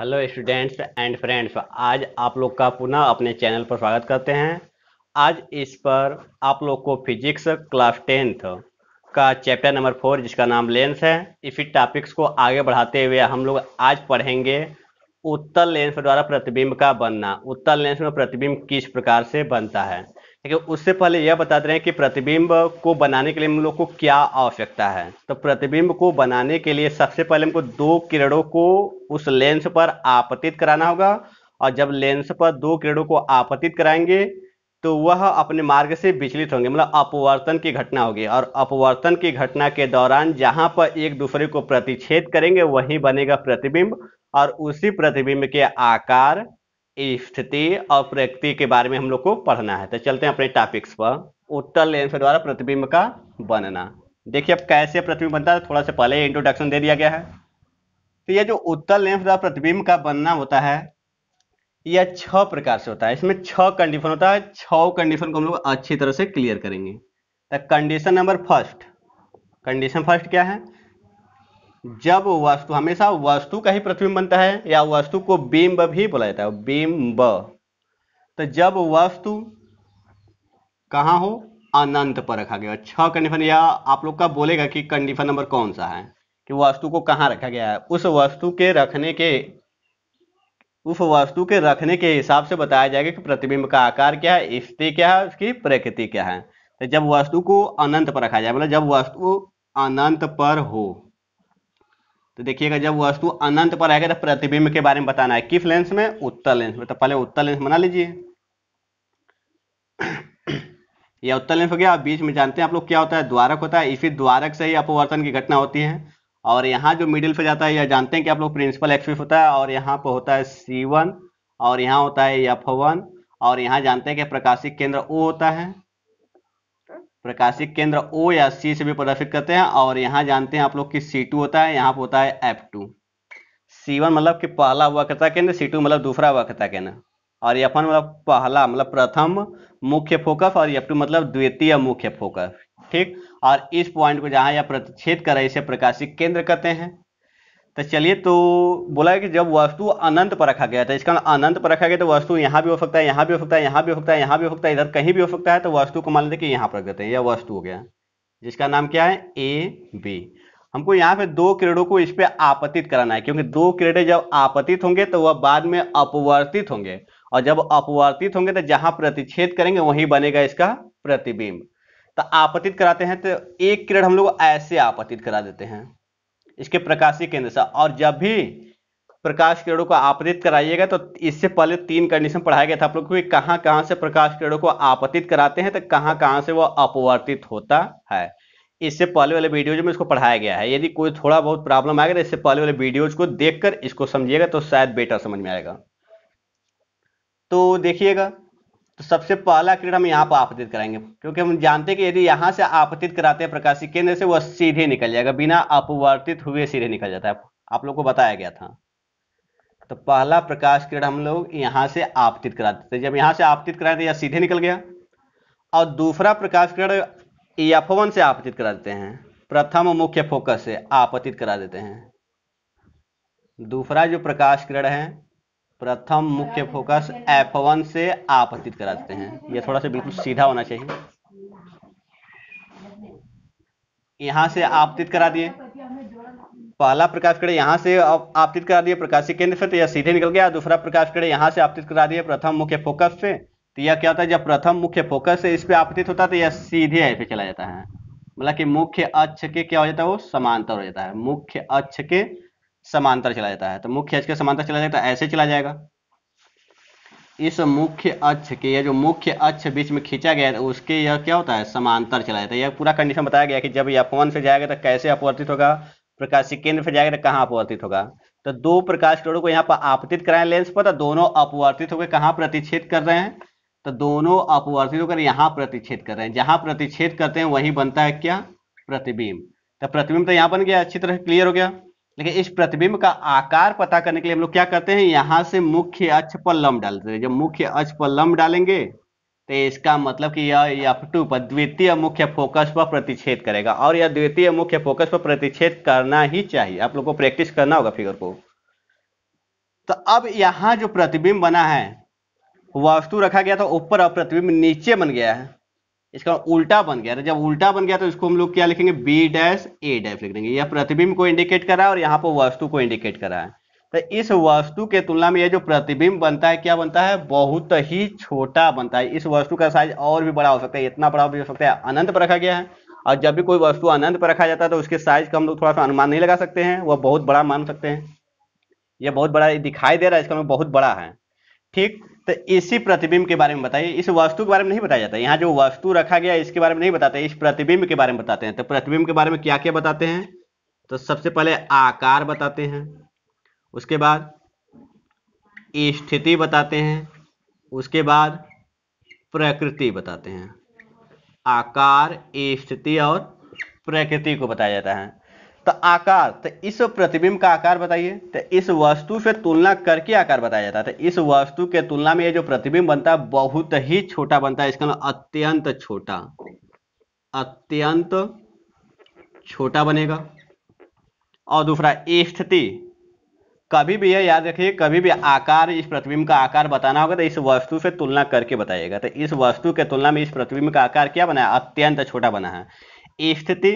hello students and friends आज आप लोग का पुनः अपने चैनल पर स्वागत करते हैं आज इस पर आप लोग को फिजिक्स क्लास टेंथ का चैप्टर नंबर फोर जिसका नाम लेंस है इसी टॉपिक्स को आगे बढ़ाते हुए हम लोग आज पढ़ेंगे उत्तल लेंस द्वारा प्रतिबिंब का बनना उत्तल लेंस में प्रतिबिंब किस प्रकार से बनता है ठीक है उससे पहले यह बता रहे हैं कि प्रतिबिंब को बनाने के लिए हम लोग को क्या आवश्यकता है तो प्रतिबिंब को बनाने के लिए सबसे पहले हमको दो किरणों को उस लेंस पर आपतित कराना होगा और जब लेंस पर दो किरणों को आपतित कराएंगे तो वह अपने मार्ग से विचलित होंगे मतलब अपवर्तन की घटना होगी और अपवर्तन की घटना के दौरान जहां पर एक दूसरे को प्रतिच्छेद करेंगे वहीं बनेगा प्रतिबिंब और उसी प्रतिबिंब के आकार स्थिति और प्रकृति के बारे में हम लोग को पढ़ना है तो चलते हैं अपने टॉपिक्स पर उत्तर लेंस द्वारा प्रतिबिंब का बनना देखिए अब कैसे प्रतिबिंब बनता है थोड़ा सा पहले इंट्रोडक्शन दे दिया गया है तो यह जो उत्तर लेंस द्वारा प्रतिबिंब का बनना होता है यह छह प्रकार से होता है इसमें छह कंडीशन होता है छ कंडीशन को हम लोग अच्छी तरह से क्लियर करेंगे तो condition number first condition first क्या है जब वस्तु हमेशा वस्तु का ही प्रतिबिंब बनता है या वस्तु को बिंब भी बोला जाता है बिंब तो जब वस्तु कहाँ हो अनंत पर रखा गया छह कंडीशन या आप लोग का बोलेगा कि कंडीशन नंबर कौन सा है कि वस्तु को कहाँ रखा गया है उस वस्तु के रखने के उस वस्तु के रखने के हिसाब से बताया जाएगा कि प्रतिबिंब का आकार क्या है स्थिति क्या है उसकी प्रकृति क्या है तो जब वस्तु को अनंत पर रखा जाए मतलब जब वस्तु अनंत पर हो तो देखिएगा जब वस्तु अनंत पर आएगा तो प्रतिबिंब के बारे में बताना है किस लेंस में उत्तर लेंस में तो पहले उत्तर लेंस बना लीजिए यह उत्तर लेंस हो गया आप बीच में जानते हैं आप लोग क्या होता है द्वारक होता है इसी द्वारक से ही अपवर्तन की घटना होती है और यहाँ जो मिडिल पे जाता है यह जानते हैं कि आप लोग प्रिंसिपल एक्सिस होता है और यहाँ पर होता है सी वन और यहाँ होता है एफ और यहाँ जानते हैं कि प्रकाशिक केंद्र ओ होता है प्रकाशिक केंद्र ओ या सी से भी प्रदर्शित करते हैं और यहाँ जानते हैं आप लोग कि सी टू होता है यहाँ पर होता है एफ टू सी वन मतलब कि पहला हुआ केंद्र सी टू मतलब दूसरा हुआ केंद्र और एफ वन मतलब पहला मतलब प्रथम मुख्य फोकस और एफ टू मतलब द्वितीय मुख्य फोकस ठीक और इस पॉइंट को जहाँ यह प्रतिच्छेद कर इसे प्रकाशिक केंद्र कहते हैं तो चलिए तो बोला है कि जब वस्तु अनंत पर रखा गया था इसका मतलब अनंत पर रखा गया तो वस्तु यहाँ भी हो सकता है यहाँ भी हो सकता है यहाँ भी हो सकता है यहाँ भी हो सकता है इधर कहीं भी हो सकता है तो वस्तु को मान लेते कि यहाँ पर रख देते हैं यह वस्तु हो गया जिसका नाम क्या है ए बी हमको यहाँ पे दो किरणों को इस पर आपतित कराना है क्योंकि दो किरणें जब आपतित होंगे तो वह बाद में अपवर्तित होंगे और जब अपवर्तित होंगे तो जहां प्रतिच्छेद करेंगे वहीं बनेगा इसका प्रतिबिंब तो आपतित कराते हैं तो एक किरण हम लोग ऐसे आपतित करा देते हैं इसके प्रकाशीय केंद्र से और जब भी प्रकाश किरणों को आपतित कराइएगा तो इससे पहले तीन कंडीशन पढ़ाया गया था आप लोग को कहाँ कहाँ से प्रकाश किरणों को आपतित कराते हैं तो कहाँ कहाँ से वो अपवर्तित होता है इससे पहले वाले वीडियोज में इसको पढ़ाया गया है यदि कोई थोड़ा बहुत प्रॉब्लम आएगा तो इससे पहले वाले वीडियोज को देखकर इसको समझिएगा तो शायद बेटर समझ में आएगा तो देखिएगा तो सबसे पहला किरण हम यहाँ पर आपतित कराएंगे क्योंकि हम जानते हैं कि यदि यहाँ से आपतित कराते हैं प्रकाशी केंद्र से वह सीधे निकल जाएगा बिना अपवर्तित हुए सीधे निकल जाता है आप लोग को बताया गया था तो पहला प्रकाश किरण हम लोग यहाँ से आपतित कराते थे जब यहाँ से आपतित कराते यह सीधे निकल गया और दूसरा प्रकाश किरण यफवन से आपतित करा देते हैं प्रथम मुख्य फोकस से आपतित करा देते हैं दूसरा जो प्रकाश किरण है प्रथम मुख्य फोकस F1 से आपतित कराते हैं यह थोड़ा सा बिल्कुल सीधा होना चाहिए यहां से आपतित करा दिए पहला प्रकाश कड़े यहां से आपतित करा दिए प्रकाशी केंद्र से तो यह सीधे निकल गया दूसरा प्रकाश कड़े यहां से आपतित करा दिए प्रथम मुख्य फोकस से तो यह क्या होता है जब प्रथम मुख्य फोकस से इस पर आपतित होता है तो यह सीधे ऐसे चला जाता है मतलब कि मुख्य अक्ष के क्या हो जाता है वो समांतर हो जाता है मुख्य अक्ष के समांतर चला जाता है तो मुख्य अक्ष के समांतर चला जाता है तो ऐसे चला जाएगा इस मुख्य अक्ष के या जो मुख्य अक्ष बीच में खींचा गया है तो उसके यह क्या होता है समांतर चला जाता है यह पूरा कंडीशन बताया गया कि जब यह फोन से जाएगा तो कैसे अपवर्तित होगा प्रकाशीय केंद्र से जाएगा तो कहाँ अपवर्तित होगा तो दो प्रकाश किरणों को यहाँ पर आपतित कराएं लेंस पर तो दोनों अपवर्तित होकर कहाँ प्रतिच्छेद कर रहे हैं तो दोनों अपवर्तित होकर यहाँ प्रतिच्छेद कर रहे हैं जहां प्रतिच्छेद करते हैं वहीं बनता है क्या प्रतिबिंब तो प्रतिबिंब तो यहाँ बन गया अच्छी तरह क्लियर हो गया लेकिन इस प्रतिबिंब का आकार पता करने के लिए हम लोग क्या करते हैं यहां से मुख्य अक्ष पर लंब डालते हैं जब मुख्य अक्ष पर लंब डालेंगे तो इसका मतलब कि यह एफ टू पर द्वितीय मुख्य फोकस पर प्रतिच्छेद करेगा और यह द्वितीय मुख्य फोकस पर प्रतिच्छेद करना ही चाहिए आप लोग को प्रैक्टिस करना होगा फिगर को तो अब यहाँ जो प्रतिबिंब बना है वस्तु रखा गया था ऊपर और प्रतिबिंब नीचे बन गया है इसका उल्टा बन गया तो जब उल्टा बन गया तो इसको हम लोग क्या लिखेंगे बी डैश ए डैश लिख देंगे यह प्रतिबिंब को इंडिकेट करा है और यहाँ पर वस्तु को इंडिकेट करा है तो इस वस्तु के तुलना में यह जो प्रतिबिंब बनता है क्या बनता है बहुत ही छोटा बनता है इस वस्तु का साइज और भी बड़ा हो सकता है इतना बड़ा भी हो सकता है अनंत पर रखा गया है और जब भी कोई वस्तु अनंत पर रखा जाता है तो उसके साइज का हम लोग थोड़ा सा अनुमान नहीं लगा सकते हैं वह बहुत बड़ा मान सकते हैं यह बहुत बड़ा दिखाई दे रहा है इसका मतलब बहुत बड़ा है ठीक तो इसी प्रतिबिंब के बारे में बताइए इस वस्तु के बारे में नहीं बताया जाता यहाँ जो वस्तु रखा गया इसके बारे में नहीं बताते इस प्रतिबिंब के बारे में बताते हैं तो प्रतिबिंब के बारे में क्या क्या बताते हैं तो सबसे पहले आकार बताते हैं उसके बाद स्थिति बताते हैं उसके बाद प्रकृति बताते हैं आकार स्थिति और प्रकृति को बताया जाता है तो आकार तो इस प्रतिबिंब का आकार बताइए तो इस वस्तु से तुलना करके आकार बताया जाता है तो इस वस्तु के तुलना में ये जो प्रतिबिंब बनता है बहुत ही छोटा बनता है इसका अत्यंत छोटा अत्यंत छोटा बनेगा और दूसरा स्थिति कभी भी यह याद रखिए कभी भी आकार इस प्रतिबिंब का आकार बताना होगा तो इस वस्तु से तुलना करके बताइएगा तो इस वस्तु के तुलना में इस प्रतिबिंब का आकार क्या बना है अत्यंत छोटा बना है स्थिति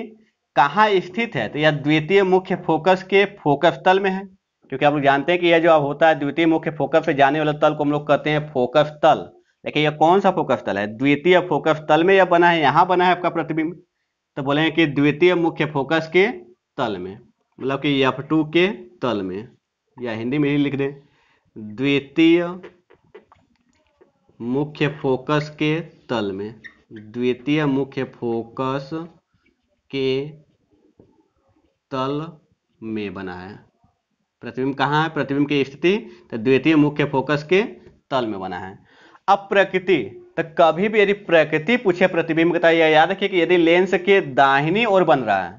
कहाँ स्थित है तो यह द्वितीय मुख्य फोकस के फोकस तल में है क्योंकि आप लोग जानते हैं कि यह जो होता है द्वितीय मुख्य फोकस से जाने वाला तल को हम लोग कहते हैं फोकस तल देखिए यह कौन सा फोकस तल है द्वितीय फोकस तल में यह बना है यहाँ बना है आपका प्रतिबिंब तो बोले कि द्वितीय मुख्य फोकस के तल में मतलब कि यफ टू के तल में या हिंदी में ही लिख दें द्वितीय मुख्य फोकस के तल में द्वितीय मुख्य फोकस के तल में बना है प्रतिबिंब कहाँ है प्रतिबिंब की स्थिति तो द्वितीय मुख्य फोकस के तल में बना है अब प्रकृति तो कभी भी यदि प्रकृति पूछे प्रतिबिंब का यह याद रखिए कि यदि लेंस के दाहिनी ओर बन रहा है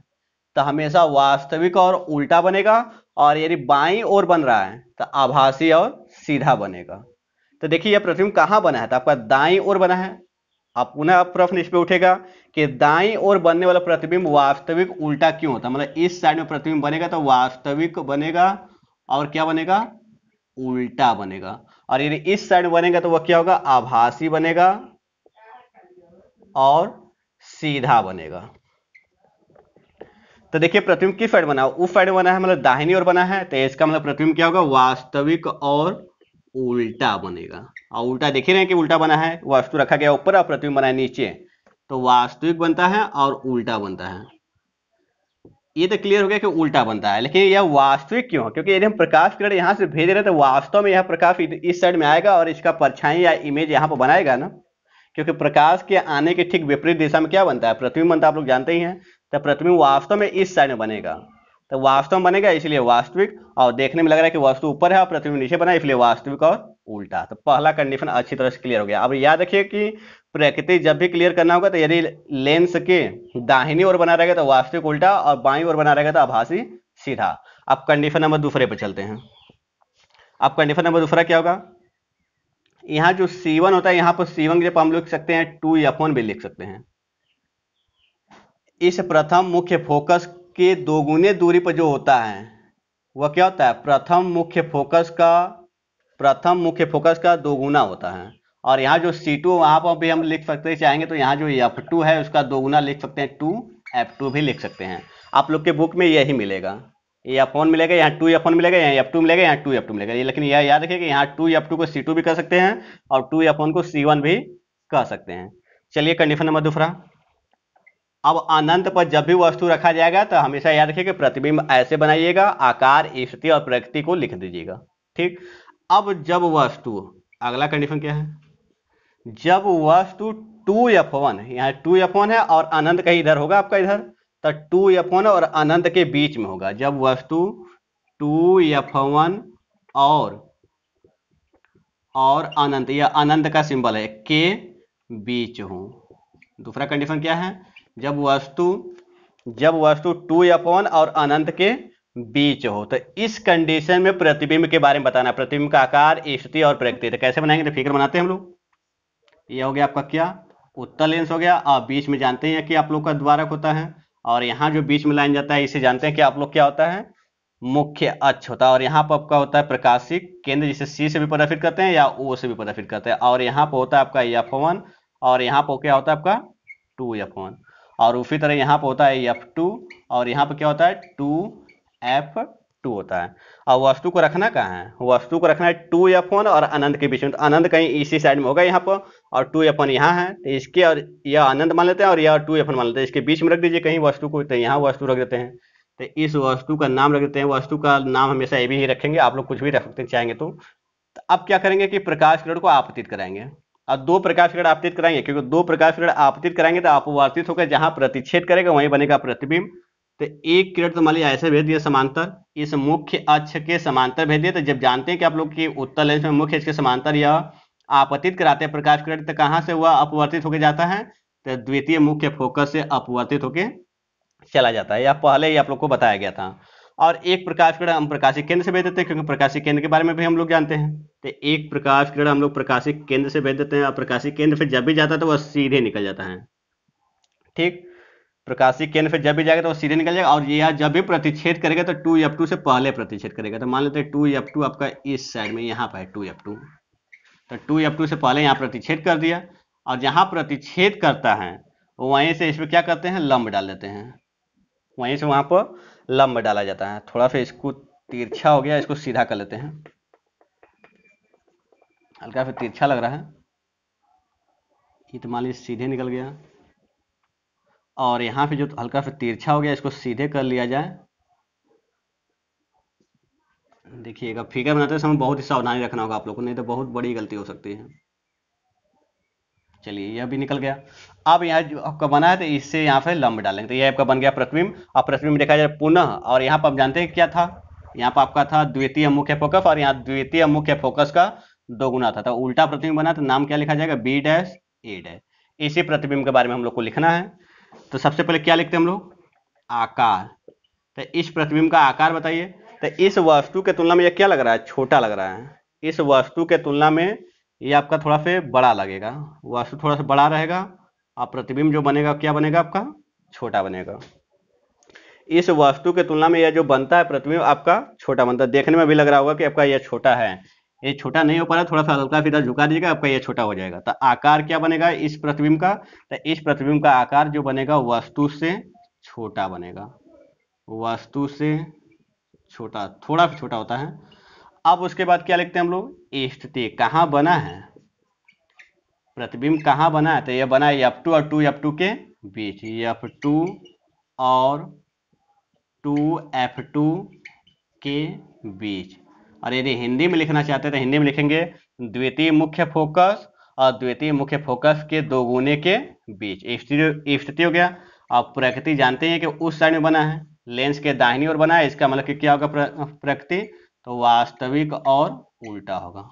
तो हमेशा वास्तविक और उल्टा बनेगा और यदि बाई ओर बन रहा है तो आभासी और सीधा बनेगा तो देखिए यह प्रतिबिंब कहाँ बना है तो आपका दाई ओर बना है आप पुनः प्रश्न इस पे उठेगा कि दाई और बनने वाला प्रतिबिंब वास्तविक उल्टा क्यों होता है मतलब इस साइड में प्रतिबिंब बनेगा तो वास्तविक बनेगा और क्या बनेगा उल्टा बनेगा और यदि इस साइड बनेगा तो वह क्या होगा आभासी बनेगा और सीधा बनेगा तो देखिए प्रतिबिंब किस साइड बना उस साइड बना है मतलब दाहिनी ओर बना है तो इसका मतलब प्रतिबिंब क्या होगा वास्तविक और उल्टा बनेगा और उल्टा देखे रहे हैं कि उल्टा बना है वास्तु रखा गया ऊपर और प्रतिबिंब बना है नीचे तो वास्तविक बनता है और उल्टा बनता है ये तो क्लियर हो गया कि उल्टा बनता है लेकिन यह वास्तविक क्यों क्योंकि यदि हम प्रकाश किरण यहाँ से भेज रहे तो वास्तव में यह प्रकाश इस साइड में आएगा और इसका परछाई या इमेज यहाँ पर बनाएगा ना क्योंकि प्रकाश के आने के ठीक विपरीत दिशा में क्या बनता है प्रतिबिंब बनता आप लोग जानते ही हैं तो प्रतिबिंब वास्तव में इस साइड में बनेगा तो वास्तव में बनेगा इसलिए वास्तविक और देखने में लग रहा है कि वस्तु ऊपर है और पृथ्वी नीचे बना इसलिए वास्तविक और उल्टा तो पहला कंडीशन अच्छी तरह से क्लियर हो गया अब याद रखिए कि प्रकृति जब भी क्लियर करना होगा तो यदि लेंस के दाहिनी ओर बना रहेगा तो वास्तविक उल्टा और बाई ओर बना रहेगा तो आभासी सीधा अब कंडीशन नंबर दूसरे पर चलते हैं अब कंडीशन नंबर दूसरा क्या होगा यहाँ जो सी होता है यहाँ पर C1 के जब हम लिख सकते हैं टू या भी लिख सकते हैं इस प्रथम मुख्य फोकस के दोगुने दूरी पर जो होता है वह क्या होता है प्रथम मुख्य फोकस का प्रथम मुख्य फोकस का दोगुना होता है और यहाँ जो सी टू वहाँ पर भी हम लिख सकते चाहेंगे तो यहाँ जो एफ टू है उसका दोगुना लिख सकते हैं टू एफ टू भी लिख सकते हैं आप लोग के बुक में यही मिलेगा ये एफ वन मिलेगा यहाँ टू एफ वन मिलेगा यहाँ एफ टू मिलेगा यहाँ टू एफ टू मिलेगा ये लेकिन यह याद रखिए कि यहाँ टू एफ टू को सी टू भी कर सकते हैं और टू एफ वन को सी वन भी कह सकते हैं चलिए कंडीशन नंबर दूसरा अब अनंत पर जब भी वस्तु रखा जाएगा तो हमेशा याद रखिए प्रतिबिंब ऐसे बनाइएगा आकार स्थिति और प्रकृति को लिख दीजिएगा ठीक अब जब वस्तु अगला कंडीशन क्या है जब वस्तु टू एफ वन यहाँ टू एफ वन है और अनंत कहीं इधर होगा आपका इधर तो टू एफ वन और अनंत के बीच में होगा जब वस्तु टू एफ वन और और अनंत या अनंत का सिंबल है के बीच हो दूसरा कंडीशन क्या है जब वस्तु जब वस्तु टू अपॉन और अनंत के बीच हो तो इस कंडीशन में प्रतिबिंब के बारे में बताना प्रतिबिंब का आकार स्थिति और प्रकृति तो कैसे बनाएंगे तो फिगर बनाते हैं हम लोग ये हो गया आपका क्या उत्तर लेंस हो गया और बीच में जानते हैं कि आप लोग का द्वारक होता है और यहाँ जो बीच में लाइन जाता है इसे जानते हैं कि आप लोग क्या होता है मुख्य अक्ष होता है और यहाँ पर आपका होता है प्रकाशिक केंद्र जिसे सी से भी प्रदर्शित करते हैं या ओ से भी प्रदर्शित करते हैं और यहाँ पर होता है आपका एफ वन और यहाँ पर क्या होता है आपका टू एफ वन और उसी तरह यहाँ पर होता है एफ टू और यहाँ पर क्या होता है टू एफ टू होता है और वस्तु को रखना कहाँ है वस्तु को रखना है टू एफ फोन और अनंत के बीच में तो अनंत कहीं इसी साइड में होगा यहाँ पर और टू एफ वन यहाँ है तो इसके और यह अनंत मान लेते हैं और यह टू एफ फोन मान लेते हैं इसके बीच में रख दीजिए कहीं वस्तु को तो यहाँ वस्तु रख देते हैं तो इस वस्तु का नाम रख देते हैं वस्तु का नाम हमेशा ए भी ही रखेंगे आप लोग कुछ भी रख सकते चाहेंगे तो, तो अब क्या करेंगे कि प्रकाश किरण को आपतित कराएंगे और दो प्रकार फिगर आपतित कराएंगे क्योंकि दो प्रकार फिगर आपतित कराएंगे तो अपवर्तित होकर जहां प्रतिच्छेद करेगा वहीं बनेगा प्रतिबिंब तो एक किरण तो मान लीजिए ऐसे भेज दिया समांतर इस मुख्य अक्ष के समांतर भेज दिया तो जब जानते हैं कि आप लोग की उत्तर लेंस में मुख्य अक्ष के समांतर या आपतित कराते हैं प्रकाश किरण तो कहाँ से हुआ अपवर्तित होकर जाता है तो द्वितीय मुख्य फोकस से अपवर्तित होकर चला जाता है या पहले ही आप लोग को बताया गया था और एक प्रकाश किरण हम प्रकाशित केंद्र से भेज देते हैं क्योंकि प्रकाशित केंद्र के बारे में भी हम लोग जानते हैं तो एक प्रकाश किरण हम लोग प्रकाशित केंद्र से भेज देते हैं और प्रकाशित केंद्र फिर जब भी जाता है तो वह सीधे निकल जाता है ठीक प्रकाशित केंद्र फिर जब भी जाएगा तो वो सीधे निकल जाएगा और यह जब भी प्रतिच्छेद करेगा तो टू एफ टू से पहले प्रतिच्छेद करेगा तो मान लेते हैं टू एफ टू आपका इस साइड में यहाँ पर है टू एफ टू तो टू एफ टू से पहले यहाँ प्रतिच्छेद कर दिया और जहाँ प्रतिच्छेद करता है वहीं से इसमें क्या करते हैं लंब डाल देते हैं वहीं से वहाँ पर लंब डाला जाता है थोड़ा सा इसको तिरछा हो गया इसको सीधा कर लेते हैं हल्का फिर तिरछा लग रहा है ये तो मान लीजिए सीधे निकल गया और यहाँ पे जो हल्का फिर तिरछा हो गया इसको सीधे कर लिया जाए देखिएगा फिगर बनाते समय बहुत ही सावधानी रखना होगा आप लोगों को नहीं तो बहुत बड़ी गलती हो सकती है चलिए यह भी निकल गया अब यहाँ जो आपका बना है तो इससे यहाँ पे लंब डालेंगे तो ये आपका बन गया प्रतिबिंब और प्रतिबिंब देखा जाए पुनः और यहाँ पर आप जानते हैं क्या था यहाँ पर आपका था द्वितीय मुख्य फोकस और यहाँ द्वितीय मुख्य फोकस का दो गुना था तो उल्टा प्रतिबिंब बना तो नाम क्या लिखा जाएगा बी डैश ए डैश इसी प्रतिबिंब के बारे में हम लोग को लिखना है तो सबसे पहले क्या लिखते हैं हम लोग आकार तो इस प्रतिबिंब का आकार बताइए तो इस वस्तु के तुलना में यह क्या लग रहा है छोटा लग रहा है इस वस्तु के तुलना में ये आपका थोड़ा से बड़ा लगेगा वस्तु थोड़ा सा बड़ा रहेगा आप प्रतिबिंब जो बनेगा क्या बनेगा आपका छोटा बनेगा इस वस्तु के तुलना में यह जो बनता है प्रतिबिंब आपका छोटा बनता है देखने में भी लग रहा होगा कि आपका यह छोटा है ये छोटा नहीं हो पा रहा थोड़ा सा हल्का सीधा झुका दीजिएगा आपका यह छोटा हो जाएगा तो आकार क्या बनेगा इस प्रतिबिंब का तो इस प्रतिबिंब का आकार जो बनेगा वस्तु से छोटा बनेगा वस्तु से छोटा थोड़ा छोटा होता है अब उसके बाद क्या लिखते हैं हम लोग स्थिति कहाँ बना है प्रतिबिंब कहाँ बना है तो ये बना है एफ टू और टू एफ टू के बीच एफ टू और टू एफ टू के बीच और यदि हिंदी में लिखना चाहते हैं तो हिंदी में लिखेंगे द्वितीय मुख्य फोकस और द्वितीय मुख्य फोकस के दो गुने के बीच स्थिति हो गया और प्रकृति जानते हैं कि उस साइड में बना है लेंस के दाहिनी ओर बना है इसका मतलब कि क्या होगा प्रकृति तो वास्तविक और उल्टा होगा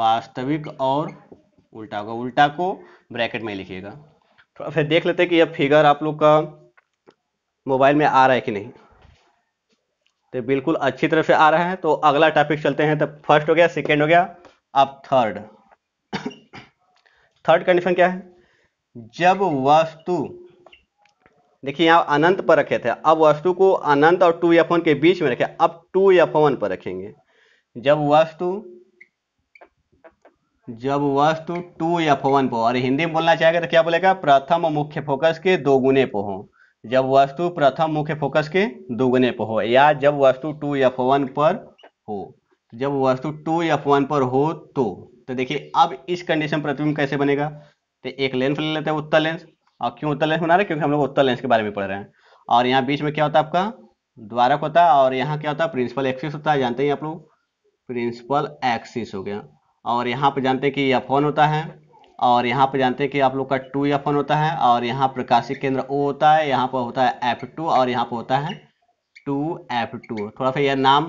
वास्तविक और उल्टा होगा उल्टा को ब्रैकेट में लिखिएगा थोड़ा तो फिर देख लेते हैं कि यह फिगर आप लोग का मोबाइल में आ रहा है कि नहीं तो बिल्कुल अच्छी तरह से आ रहा है तो अगला टॉपिक चलते हैं तो फर्स्ट हो गया सेकेंड हो गया अब थर्ड थर्ड कंडीशन क्या है जब वस्तु देखिए यहाँ अनंत पर रखे थे अब वस्तु को अनंत और टू एफ वन के बीच में रखे अब टू एफ वन पर रखेंगे जब वस्तु जब वस्तु टू या वन पर और हिंदी में बोलना चाहेगा तो क्या बोलेगा प्रथम मुख्य फोकस के दो गुने पर हो जब वस्तु प्रथम मुख्य फोकस के दोगुने गुने पर हो या जब वस्तु टू या वन पर हो जब वस्तु टू या वन पर हो तो तो देखिए अब इस कंडीशन प्रतिबिंब कैसे बनेगा तो एक लेंस ले लेते हैं उत्तर लेंस और क्यों उत्तर लेंस बना रहे क्योंकि हम लोग उत्तर लेंस के बारे में पढ़ रहे हैं और यहाँ बीच में क्या होता है आपका द्वारक होता है और यहाँ क्या होता है प्रिंसिपल एक्सिस होता है जानते हैं आप लोग प्रिंसिपल एक्सिस हो गया और यहाँ पर जानते हैं कि अफोन होता है और यहाँ पर जानते हैं कि आप लोग का टू एफ होता है और यहाँ प्रकाशित केंद्र ओ होता है यहाँ पर होता है एफ टू और यहाँ पर होता है टू एफ टू थोड़ा सा यह नाम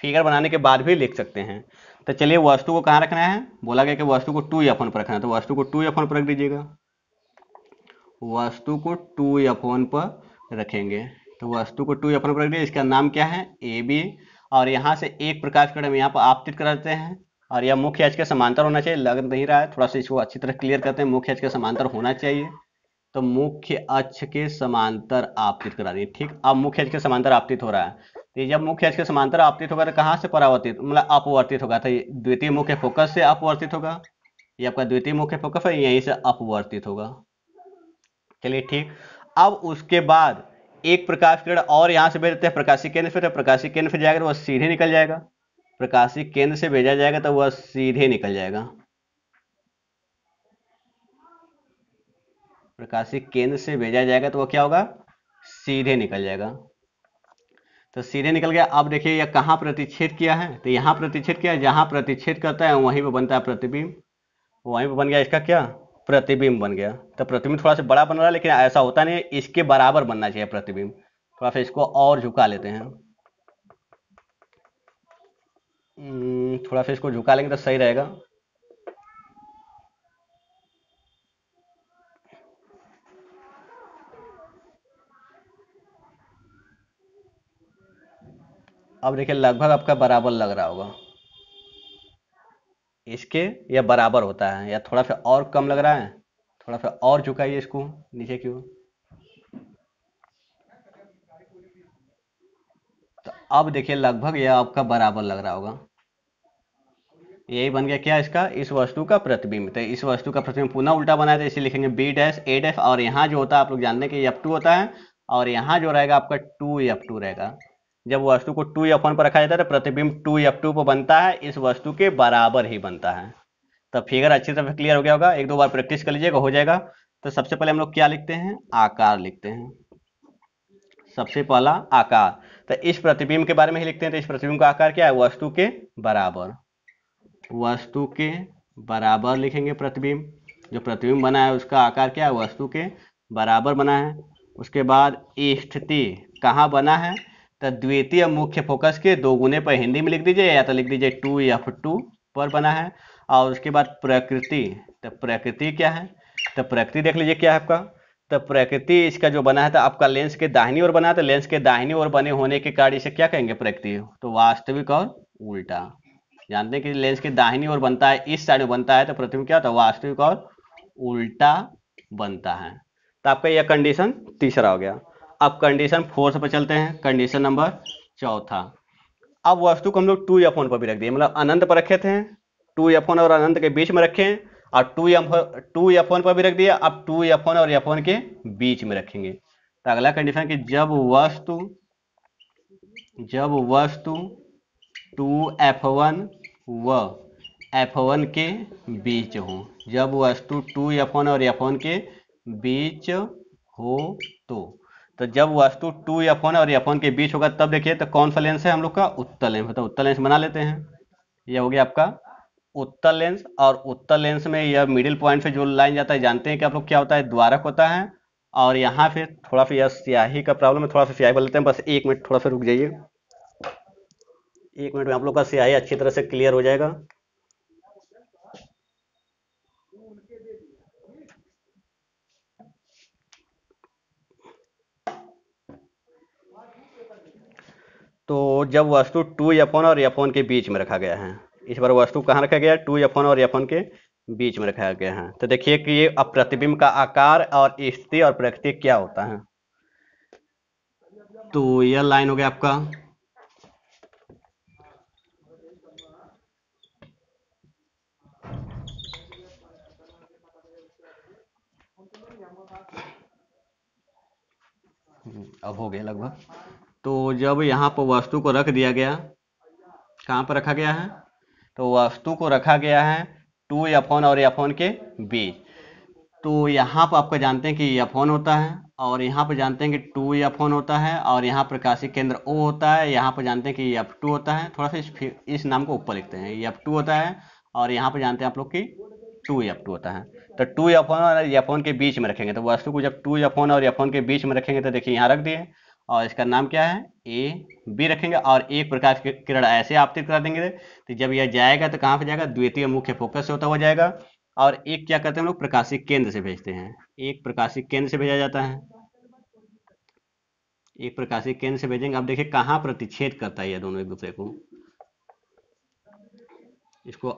फिगर बनाने के बाद भी लिख सकते हैं तो चलिए वस्तु को कहाँ रखना है बोला गया कि वस्तु को टू या फोन पर रखना है तो वस्तु को टू फोन पर रख दीजिएगा वस्तु को टू फोन पर रखेंगे तो वस्तु को टू फोन पर रख दिया इसका नाम क्या है ए बी और यहाँ से एक प्रकाश कदम यहाँ पर आपतित कराते हैं और यह मुख्य एज के समांतर होना चाहिए लग नहीं रहा है थोड़ा सा इसको अच्छी तरह क्लियर करते हैं मुख्य एज के समांतर होना चाहिए तो मुख्य अक्ष के समांतर आपतित करा दिए ठीक अब मुख्य अक्ष के समांतर आपतित हो रहा है तो जब मुख्य अक्ष के समांतर आपतित होगा तो कहाँ से परावर्तित मतलब अपवर्तित होगा तो द्वितीय मुख्य फोकस से अपवर्तित होगा ये आपका द्वितीय मुख्य फोकस है यहीं से अपवर्तित होगा चलिए ठीक अब उसके बाद एक प्रकाश किरण और यहाँ से भेजते हैं प्रकाशी केंद्र फिर तो प्रकाशी केंद्र फिर जाएगा वो सीधे निकल जाएगा प्रकाशित केंद्र से भेजा जाएगा तो वह सीधे निकल जाएगा प्रकाशित केंद्र से भेजा जाएगा तो वह क्या होगा सीधे निकल जाएगा तो सीधे निकल गया अब देखिए यह कहाँ प्रतिच्छेद किया है तो यहाँ प्रतिच्छेद किया जहाँ प्रतिच्छेद करता है वहीं पर बनता है प्रतिबिंब वहीं पर बन गया इसका क्या प्रतिबिंब बन गया तो प्रतिबिंब थोड़ा सा बड़ा बन रहा है लेकिन ऐसा होता नहीं इसके बराबर बनना चाहिए प्रतिबिंब थोड़ा सा इसको और झुका लेते हैं हम्म, थोड़ा सा इसको झुका लेंगे तो सही रहेगा अब देखिए लगभग आपका बराबर लग रहा होगा इसके यह बराबर होता है या थोड़ा सा और कम लग रहा है थोड़ा सा और झुकाइए इसको नीचे की ओर अब देखिए लगभग यह आपका बराबर लग रहा होगा यही बन गया क्या इसका इस वस्तु का प्रतिबिंब तो इस वस्तु का प्रतिबिंब पुनः उल्टा बनाया था इसलिए लिखेंगे बी डैश ए डैश और यहाँ जो होता है आप लोग जानते हैं कि एफ टू होता है और यहाँ जो रहेगा आपका टू एफ टू रहेगा जब वस्तु को टू एफ वन पर रखा जाता है तो प्रतिबिंब टू एफ टू पर बनता है इस वस्तु के बराबर ही बनता है तो फिगर अच्छी तरह क्लियर हो गया होगा एक दो बार प्रैक्टिस कर लीजिएगा हो जाएगा तो सबसे पहले हम लोग क्या लिखते हैं आकार लिखते हैं सबसे पहला आकार तो इस प्रतिबिंब के बारे में ही लिखते हैं तो इस प्रतिबिंब का आकार क्या है वस्तु के बराबर वस्तु के बराबर लिखेंगे प्रतिबिंब जो प्रतिबिंब बना है उसका आकार क्या है वस्तु के बराबर बना है उसके बाद स्थिति कहाँ बना है तो द्वितीय मुख्य फोकस के दो गुने पर हिंदी में लिख दीजिए या तो लिख दीजिए टू एफ टू पर बना है और उसके बाद प्रकृति तो प्रकृति क्या है तो प्रकृति देख लीजिए क्या है आपका तो प्रकृति इसका जो बना है तो आपका लेंस के दाहिनी ओर बना है तो लेंस के दाहिनी ओर बने होने के कारण इसे क्या कहेंगे प्रकृति तो वास्तविक और उल्टा जानते हैं कि लेंस के दाहिनी ओर बनता है इस साइड में बनता है तो प्रतिबिंब क्या होता है वास्तविक और उल्टा बनता है तो आपका यह कंडीशन तीसरा हो गया अब कंडीशन फोर्थ पर चलते हैं कंडीशन नंबर चौथा अब वस्तु को हम लोग टू फोन पर भी रख दिए मतलब अनंत पर रखे थे टू फोन और अनंत के बीच में रखे हैं और two M two F one पर भी रख दिया अब टू एफ वन और एफ वन के बीच में रखेंगे तो अगला कंडीशन कि जब वस्तु जब वस्तु टू एफ वन व एफ वन के बीच हो जब वस्तु टू एफ वन और एफ वन के बीच हो तो तो जब वस्तु टू एफ वन और एफ वन के बीच होगा तब देखिए तो कौन सा लेंस है हम लोग का उत्तल लेंस मतलब तो उत्तल लेंस बना लेते हैं यह हो गया आपका उत्तर लेंस और उत्तर लेंस में यह मिडिल पॉइंट से जो लाइन जाता है जानते हैं कि आप लोग क्या होता है द्वारक होता है और यहाँ फिर थोड़ा सा यह स्याही का प्रॉब्लम है थोड़ा सा स्याही बोल लेते हैं बस एक मिनट थोड़ा सा रुक जाइए एक मिनट में आप लोग का स्याही अच्छी तरह से क्लियर हो जाएगा तो जब वस्तु टू यपोन और यपोन के बीच में रखा गया है इस बार वस्तु कहाँ रखा गया टू एफ और एफ के बीच में रखा गया है तो देखिए कि ये प्रतिबिंब का आकार और स्थिति और प्रकृति क्या होता है तो यह लाइन हो गया आपका अब हो गया लगभग तो जब यहाँ पर वस्तु को रख दिया गया कहां पर रखा गया है तो वस्तु को रखा गया है टू या फोन और या फोन के बीच तो यहाँ पर आपको जानते हैं कि फोन होता है और यहाँ पर जानते हैं कि टू या फोन होता है और यहाँ काशी केंद्र ओ होता है यहाँ पर जानते हैं कि एफ टू होता है थोड़ा सा इस इस नाम को ऊपर लिखते हैं एफ टू होता है और यहाँ पर जानते हैं आप लोग कि टू एफ टू होता है तो टू या फोन और फोन के बीच में रखेंगे तो वस्तु को जब टू या फोन और फोन के बीच में रखेंगे तो देखिए यहाँ रख दिए और इसका नाम क्या है ए बी रखेंगे और एक प्रकाश किरण ऐसे आपतित करा देंगे तो जब यह जाएगा तो कहाँ पर जाएगा द्वितीय मुख्य फोकस से होता हुआ जाएगा और एक क्या करते हैं हम लोग प्रकाशी केंद्र से भेजते हैं एक प्रकाशी केंद्र से भेजा जाता है एक प्रकाशी केंद्र से भेजेंगे आप देखिए कहाँ प्रतिच्छेद करता है यह दोनों एक दूसरे को इसको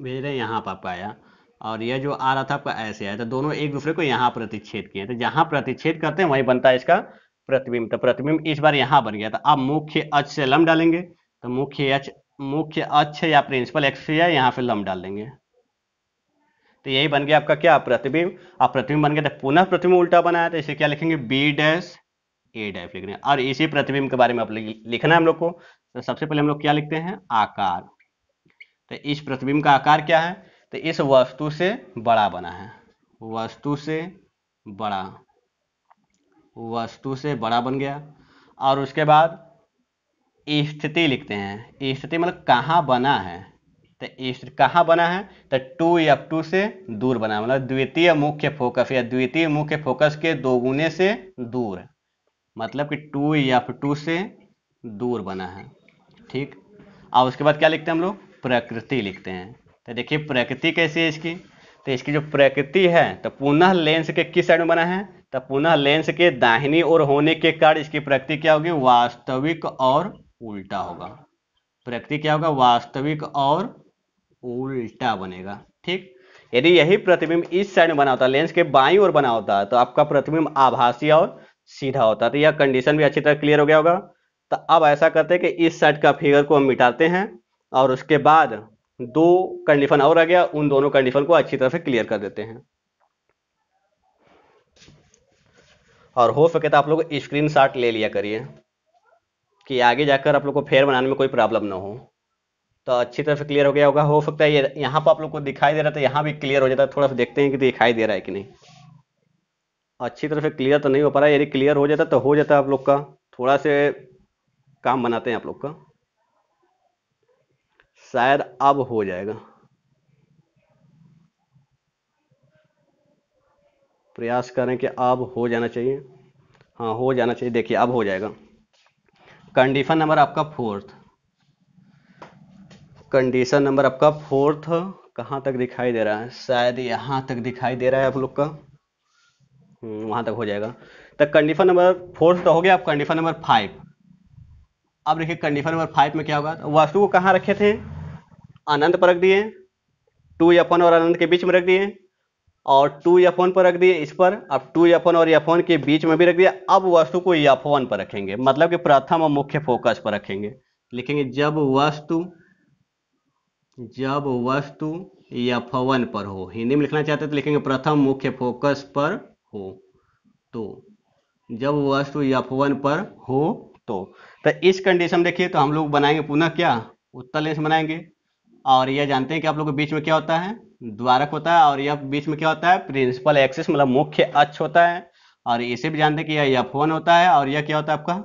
भेज रहे हैं यहाँ पर आपका आया और यह जो आ रहा था आपका ऐसे आया तो दोनों एक दूसरे को यहाँ प्रतिच्छेद किए तो जहाँ प्रतिच्छेद करते हैं वहीं बनता है इसका प्रतिबिंब तो प्रतिबिंब इस बार यहां बन गया था अब मुख्य अच से लम डालेंगे तो मुख्य अच मुख्य अक्ष या प्रिंसिपल एक्स है यहां पर लम डाल देंगे तो यही बन गया आपका क्या प्रतिबिंब अब प्रतिबिंब बन गया था पुनः प्रतिबिंब उल्टा बनाया तो इसे क्या लिखेंगे बी डैश ए डैश लिख रहे हैं और इसी प्रतिबिंब के बारे में आप लिखना है हम लोग को तो सबसे पहले हम लोग क्या लिखते हैं आकार तो इस प्रतिबिंब का आकार क्या है तो इस वस्तु से बड़ा बना है वस्तु से बड़ा वस्तु से बड़ा बन गया और उसके बाद स्थिति लिखते हैं स्थिति मतलब कहाँ बना है तो कहाँ बना है तो टू या टू से दूर बना मतलब द्वितीय मुख्य फोकस या द्वितीय मुख्य फोकस के दोगुने से दूर मतलब कि टू या टू से दूर बना है ठीक और उसके बाद क्या लिखते हैं हम लोग प्रकृति लिखते हैं तो देखिए प्रकृति कैसी है इसकी तो इसकी जो प्रकृति है तो पुनः लेंस के किस साइड में बना है तो पुनः लेंस के दाहिनी ओर होने के कारण इसकी प्रकृति क्या होगी वास्तविक और उल्टा होगा प्रकृति क्या होगा वास्तविक और उल्टा बनेगा ठीक यदि यही प्रतिबिंब इस साइड में बना होता लेंस के बाई ओर बना होता तो आपका प्रतिबिंब आभासी और सीधा होता तो यह कंडीशन भी अच्छी तरह क्लियर हो गया होगा तो अब ऐसा करते हैं कि इस साइड का फिगर को हम मिटाते हैं और उसके बाद दो कंडीशन और आ गया उन दोनों कंडीशन को अच्छी तरह से क्लियर कर देते हैं और हो सके तो आप लोग स्क्रीन शॉट ले लिया करिए कि आगे जाकर आप लोग को फेयर बनाने में कोई प्रॉब्लम ना हो तो अच्छी तरह से क्लियर हो गया होगा हो सकता है ये यहाँ पर आप लोग को दिखाई दे रहा था तो यहाँ भी क्लियर हो जाता है थोड़ा सा देखते हैं कि दिखाई दे रहा है कि नहीं अच्छी तरह से क्लियर तो नहीं हो पा रहा है यदि क्लियर हो जाता तो हो जाता आप लोग का थोड़ा से काम बनाते हैं आप लोग का शायद अब हो जाएगा प्रयास करें कि अब हो जाना चाहिए हाँ हो जाना चाहिए देखिए अब हो जाएगा कंडीशन नंबर आपका फोर्थ कंडीशन नंबर आपका फोर्थ कहाँ तक दिखाई दे रहा है शायद यहाँ तक दिखाई दे रहा है आप लोग का हम्म, वहाँ तक हो जाएगा तो कंडीशन नंबर फोर्थ तो हो गया आप कंडीशन नंबर फाइव अब देखिए कंडीशन नंबर फाइव में क्या होगा तो वास्तु को कहाँ रखे थे अनंत पर रख दिए टू अपन और अनंत के बीच में रख दिए और टू यफोन पर रख दिए इस पर अब टू यफोन और यफोन के बीच में भी रख दिया अब वस्तु को यफोन पर रखेंगे मतलब कि प्रथम और मुख्य फोकस पर रखेंगे लिखेंगे जब वस्तु जब वस्तु यफवन पर हो हिंदी में लिखना चाहते तो लिखेंगे प्रथम मुख्य फोकस पर हो तो जब वस्तु यफवन पर हो तो तो इस कंडीशन देखिए तो हम लोग बनाएंगे पुनः क्या उत्तर लेंस बनाएंगे और यह जानते हैं कि आप लोग के बीच में क्या होता है द्वारक होता है और यह बीच में क्या होता है प्रिंसिपल एक्सिस मतलब मुख्य अक्ष होता है और इसे भी जानते हैं कि यह एफ वन होता है और यह क्या होता है आपका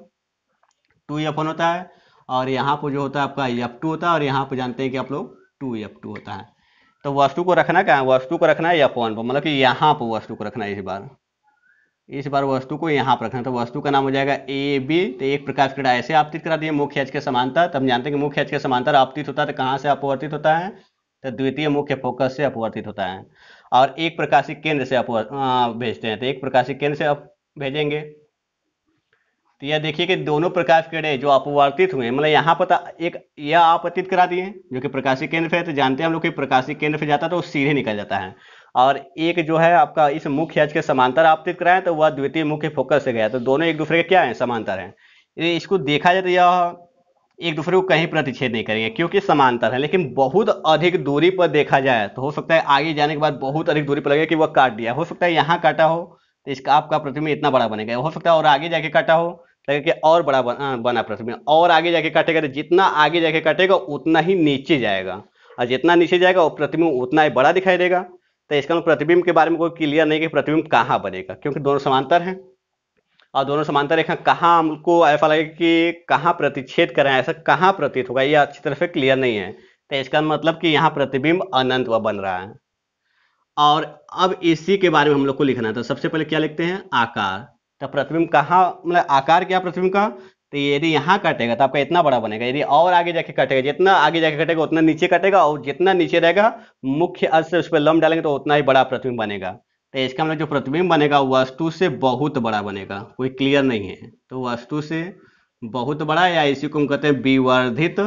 टू एफ वन होता है और यहाँ पर जो होता है आपका एफ टू होता है और यहाँ पर जानते हैं कि आप लोग टू एफ टू होता है तो वस्तु को रखना क्या है वस्तु को रखना है एफ वन पर मतलब कि यहाँ पर वस्तु को रखना है इस बार इस बार वस्तु को यहाँ पर रखना तो वस्तु का नाम हो जाएगा ए बी तो एक प्रकाश क्रीड़ा ऐसे आपतित करा दिए मुख्य अच के समांतर तब जानते हैं कि मुख्य अच के समांतर आपतित होता है तो कहाँ से अपवर्तित होता है तो द्वितीय मुख्य फोकस से अपवर्तित होता है और एक प्रकाशी केंद्र से अपवर्त भेजते हैं तो एक प्रकाशी केंद्र से अप भेजेंगे तो यह देखिए कि दोनों प्रकाश किरणें जो अपवर्तित हुए मतलब यहाँ पता तो एक यह आपतित करा दिए जो कि प्रकाशी केंद्र पे है तो जानते हैं हम लोग कि प्रकाशी केंद्र पे जाता है तो सीधे निकल जाता है और एक जो है आपका इस मुख्य अच के समांतर आपतित कराएं तो वह द्वितीय मुख्य फोकस से गया तो दोनों एक दूसरे के क्या है समांतर है इसको देखा जाए तो यह एक दूसरे को कहीं प्रतिच्छेद नहीं करेंगे क्योंकि समांतर है लेकिन बहुत अधिक दूरी पर देखा जाए तो हो सकता है आगे जाने के बाद बहुत अधिक दूरी पर लगे कि वह काट दिया हो सकता है यहाँ काटा हो तो इसका आपका प्रतिबिंब इतना बड़ा बनेगा हो सकता है और आगे जाके काटा हो लगे कि और बड़ा बना प्रतिबिंब और आगे जाके काटेगा तो जितना आगे जाके काटेगा उतना ही नीचे जाएगा और जितना नीचे जाएगा वो प्रतिबिंब उतना ही बड़ा दिखाई देगा तो इसका मतलब प्रतिबिंब के बारे में कोई क्लियर नहीं कि प्रतिबिंब कहाँ बनेगा क्योंकि दोनों समांतर हैं और दोनों समांतर रेखा कहाँ हमको ऐसा लगेगा कि कहाँ प्रतिच्छेद करें ऐसा कहाँ प्रतीत होगा ये अच्छी तरह से क्लियर नहीं है तो इसका मतलब कि यहाँ प्रतिबिंब अनंत व बन रहा है और अब इसी के बारे में हम लोग को लिखना है तो सबसे पहले क्या लिखते हैं आकार तो प्रतिबिंब कहाँ मतलब आकार क्या प्रतिबिंब का तो यदि यहाँ कटेगा तो आपका इतना बड़ा बनेगा यदि और आगे जाके कटेगा जितना आगे जाके कटेगा उतना नीचे कटेगा और जितना नीचे रहेगा मुख्य अर्थ से उस पर लम डालेंगे तो उतना ही बड़ा प्रतिबिंब बनेगा तो इसका मतलब जो प्रतिबिंब बनेगा वस्तु से बहुत बड़ा बनेगा कोई क्लियर नहीं है तो वस्तु से बहुत बड़ा या इसी को हम कहते हैं विवर्धित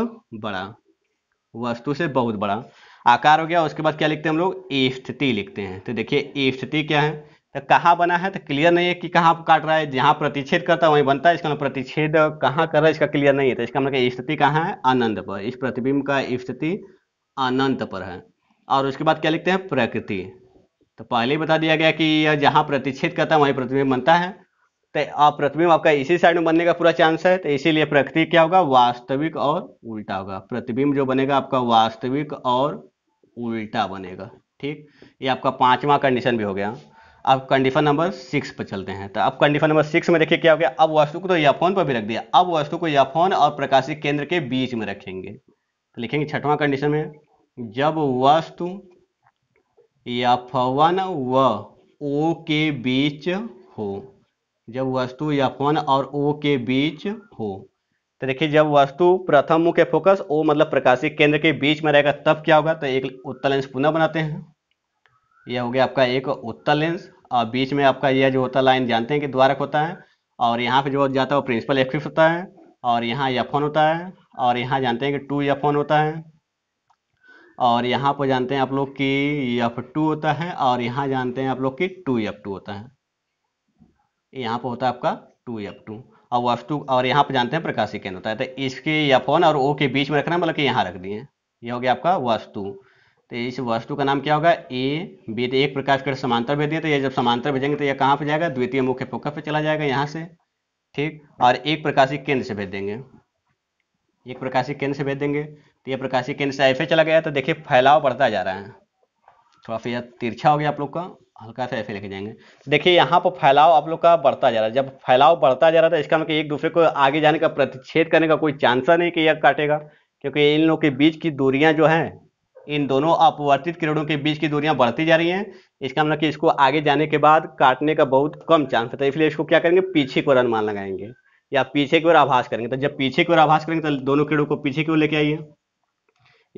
बड़ा वस्तु से बहुत बड़ा आकार हो गया उसके बाद क्या लिखते हैं हम लोग स्थिति लिखते हैं तो देखिए स्थिति क्या है तो कहाँ बना है तो क्लियर नहीं है कि कहाँ काट रहा है जहाँ प्रतिच्छेद करता है वहीं बनता है इसका मतलब प्रतिच्छेद कहाँ कर रहा है इसका क्लियर नहीं है तो इसका मतलब स्थिति कहाँ है अनंत पर इस प्रतिबिंब का स्थिति अनंत पर है और उसके बाद क्या लिखते हैं प्रकृति तो पहले ही बता दिया गया कि यह जहाँ प्रतिच्छेद करता है वहीं प्रतिबिंब बनता है तो आप प्रतिबिंब आपका इसी साइड में बनने का पूरा चांस है तो इसीलिए प्रकृति क्या होगा वास्तविक और उल्टा होगा प्रतिबिंब जो बनेगा आपका वास्तविक और उल्टा बनेगा ठीक ये आपका पांचवा कंडीशन भी हो गया अब कंडीशन नंबर सिक्स पर चलते हैं तो अब कंडीशन नंबर सिक्स में देखिए क्या हो गया अब वस्तु को तो याफोन पर भी रख दिया अब वस्तु को याफोन और प्रकाशित केंद्र के बीच में रखेंगे तो लिखेंगे छठवां कंडीशन में जब वस्तु यफवन व ओ के बीच हो जब वस्तु यफवन और ओ के बीच हो तो देखिए जब वस्तु प्रथम मुख्य फोकस ओ मतलब प्रकाशित केंद्र के बीच में रहेगा तब क्या होगा तो एक उत्तल लेंस पुनः बनाते हैं यह हो गया आपका एक उत्तल लेंस और बीच में आपका यह जो होता लाइन जानते हैं कि द्वारक होता है और यहाँ पे जो जाता है वो प्रिंसिपल एक्सिस होता है और यहाँ यफोन होता है और यहाँ जानते हैं कि टू यफोन होता है और यहाँ पर जानते हैं आप लोग कि एफ टू होता है और यहाँ जानते हैं आप लोग कि टू एफ टू होता है यहाँ पर होता है आपका टू एफ टू और वो एफ टू और यहाँ पर जानते हैं प्रकाशी केंद्र होता है तो इसके एफ वन और ओ के बीच में रखना मतलब कि यहाँ रख दिए यह हो गया आपका वस्तु तो इस वस्तु का नाम क्या होगा ए बी तो एक प्रकाश कर समांतर भेज दिए तो ये जब समांतर भेजेंगे तो ये कहाँ पे जाएगा द्वितीय मुख्य पोखर पर चला जाएगा यहाँ से ठीक और एक प्रकाशी केंद्र से भेज देंगे एक प्रकाशी केंद्र से भेज देंगे तो ये प्रकाशीय केंद्र से ऐसे चला गया तो देखिए फैलाव बढ़ता जा रहा है थोड़ा सा तिरछा हो गया आप लोग का हल्का सा ऐसे लेके जाएंगे देखिए यहाँ पर फैलाव आप लोग का बढ़ता जा रहा है जब फैलाव बढ़ता जा रहा था तो इसका मतलब एक दूसरे को आगे जाने का प्रतिच्छेद करने का कोई चांसा नहीं कि यह काटेगा क्योंकि इन लोग के बीच की दूरियां जो हैं इन दोनों अपवर्तित किरणों के बीच की दूरियां बढ़ती जा रही हैं इसका मतलब कि इसको आगे जाने के बाद काटने का बहुत कम चांस होता है तो इसलिए इसको क्या करेंगे पीछे को रनमान लगाएंगे या पीछे की ओर आभास करेंगे तो जब पीछे की ओर आभास करेंगे तो दोनों किरणों को पीछे की ओर लेके आइए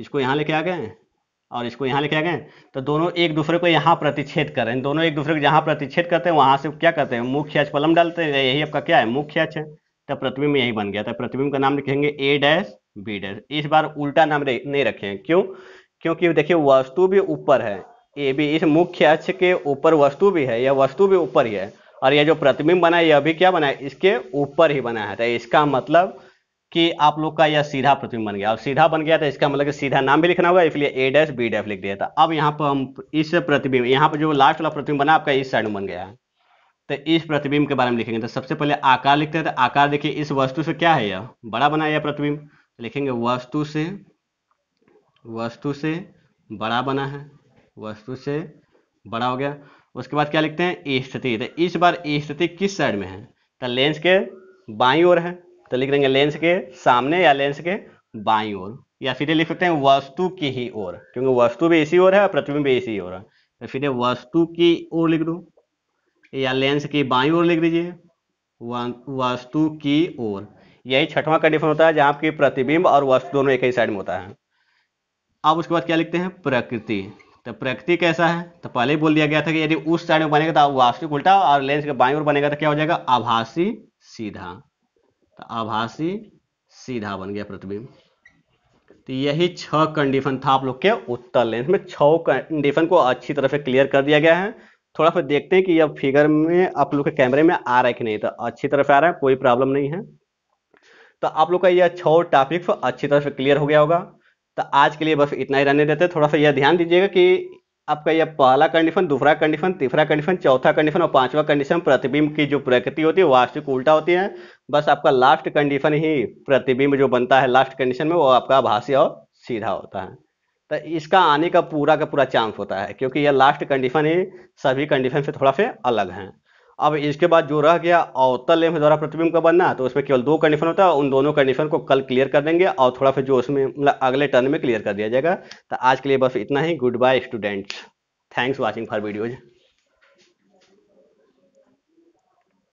इसको यहाँ लेके आ गए और इसको यहाँ लेके आ गए तो दोनों एक दूसरे को यहाँ प्रतिच्छेद कर रहे हैं दोनों एक दूसरे को जहाँ प्रतिच्छेद करते हैं वहाँ से क्या करते हैं मुख्य अच पलम डालते हैं यही आपका क्या है मुख्य अच है तो प्रतिबिंब यही बन गया था तो प्रतिबिंब का नाम लिखेंगे ए डैश बी डैश इस बार उल्टा नाम नहीं रखे हैं क्यों क्योंकि देखिए वस्तु भी ऊपर है ये भी इस मुख्य अक्ष के ऊपर वस्तु भी है यह वस्तु भी ऊपर ही है और यह जो प्रतिबिंब बना है यह भी क्या बना है इसके ऊपर ही बना है तो इसका मतलब कि आप लोग का यह सीधा प्रतिबिंब बन गया अब सीधा बन गया था तो इसका मतलब कि सीधा नाम भी लिखना होगा इसलिए ए डैश बी डैश लिख दिया था अब यहाँ पर हम इस प्रतिबिंब यहाँ पर जो लास्ट वाला प्रतिबिंब बना आपका इस साइड में बन गया है तो इस प्रतिबिंब के बारे में लिखेंगे तो सबसे पहले आकार लिखते हैं तो आकार देखिए इस वस्तु से क्या है यह बड़ा बना यह प्रतिबिंब तो लिखेंगे वस्तु से वस्तु से बड़ा बना है वस्तु से बड़ा हो गया उसके बाद क्या लिखते हैं स्थिति तो इस बार स्थिति किस साइड में है तो लेंस के बाई ओर है तो लिख देंगे लेंस के सामने या लेंस के बाई ओर या फिर लिख सकते हैं वस्तु की ही ओर क्योंकि वस्तु भी इसी ओर है और प्रतिबिंब भी इसी ओर है तो फिर वस्तु की ओर लिख दो या लेंस की बाई ओर लिख दीजिए वस्तु की ओर यही छठवां कंडीशन होता है जहां की प्रतिबिंब और वस्तु दोनों एक ही साइड में होता है अब उसके बाद क्या लिखते हैं प्रकृति तो प्रकृति कैसा है तो पहले ही बोल दिया गया था कि यदि उस साइड में बनेगा तो वास्तविक उल्टा और लेंस के बाई ओर बनेगा तो क्या हो जाएगा आभासी सीधा तो आभासी सीधा बन गया प्रतिबिंब तो यही छह कंडीशन था आप लोग के उत्तर लेंस में छह कंडीशन को अच्छी तरह से क्लियर कर दिया गया है थोड़ा सा देखते हैं कि यह फिगर में आप लोग के कैमरे में आ रहा है कि नहीं तो अच्छी तरह से आ रहा है कोई प्रॉब्लम नहीं है तो आप लोग का यह छः टॉपिक अच्छी तरह से क्लियर हो गया होगा तो आज के लिए बस इतना ही रहने देते हैं थोड़ा सा यह ध्यान दीजिएगा कि आपका यह पहला कंडीशन दूसरा कंडीशन तीसरा कंडीशन चौथा कंडीशन और पांचवा कंडीशन प्रतिबिंब की जो प्रकृति होती है वास्तविक उल्टा होती है बस आपका लास्ट कंडीशन ही प्रतिबिंब जो बनता है लास्ट कंडीशन में वो आपका भाष्य और सीधा होता है तो इसका आने का पूरा का पूरा चांस होता है क्योंकि यह लास्ट कंडीशन ही सभी कंडीशन से थोड़ा से अलग है अब इसके बाद जो रह गया अवतल लेंस द्वारा प्रतिबिंब का बनना तो उसमें केवल दो कंडीशन होता है उन दोनों कंडीशन को कल क्लियर कर देंगे और थोड़ा फिर जो उसमें मतलब अगले टर्न में क्लियर कर दिया जाएगा तो आज के लिए बस इतना ही good bye students thanks watching for videos